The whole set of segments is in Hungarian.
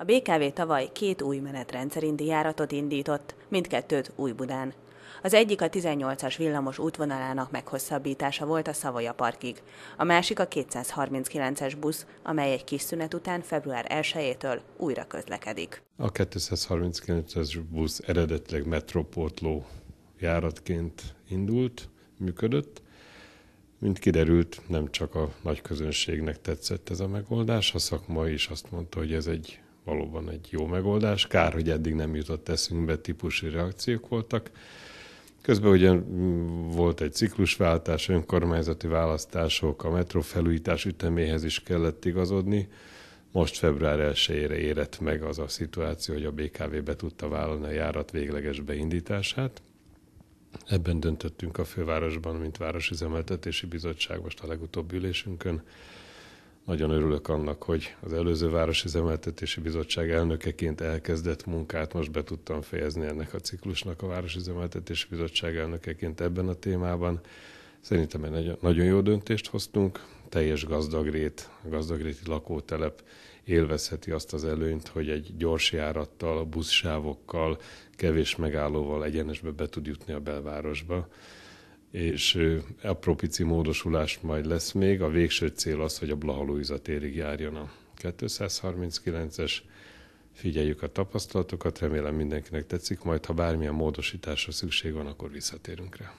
A BKV tavaly két új menetrendszerindi járatot indított, mindkettőt Újbudán. Az egyik a 18-as villamos útvonalának meghosszabbítása volt a Szavoya Parkig, a másik a 239-es busz, amely egy kis szünet után február 1-től újra közlekedik. A 239-es busz eredetileg metropótló járatként indult, működött, mint kiderült, nem csak a nagy közönségnek tetszett ez a megoldás, a szakma is azt mondta, hogy ez egy valóban egy jó megoldás. Kár, hogy eddig nem jutott eszünkbe, típusú reakciók voltak. Közben ugye volt egy ciklusváltás, önkormányzati választások, a metró felújítás üteméhez is kellett igazodni. Most február 1-ére érett meg az a szituáció, hogy a BKV be tudta vállalni a járat végleges beindítását. Ebben döntöttünk a fővárosban, mint Városüzemeltetési Bizottság most a legutóbbi ülésünkön. Nagyon örülök annak, hogy az előző városi zemeltetési Bizottság elnökeként elkezdett munkát most be tudtam fejezni ennek a ciklusnak a városi zemeltetési Bizottság elnökeként ebben a témában. Szerintem egy nagyon jó döntést hoztunk. Teljes gazdagrét, a gazdagréti lakótelep élvezheti azt az előnyt, hogy egy gyors járattal, buszsávokkal, kevés megállóval egyenesbe be tud jutni a belvárosba és apró pici módosulás majd lesz még. A végső cél az, hogy a Blaha térig járjon a 239-es. Figyeljük a tapasztalatokat, remélem mindenkinek tetszik, majd ha bármilyen módosításra szükség van, akkor visszatérünk rá.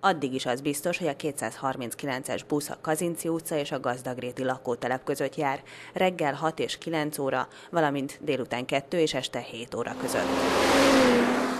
Addig is az biztos, hogy a 239-es busz a Kazinci utca és a Gazdagréti lakótelep között jár, reggel 6 és 9 óra, valamint délután 2 és este 7 óra között.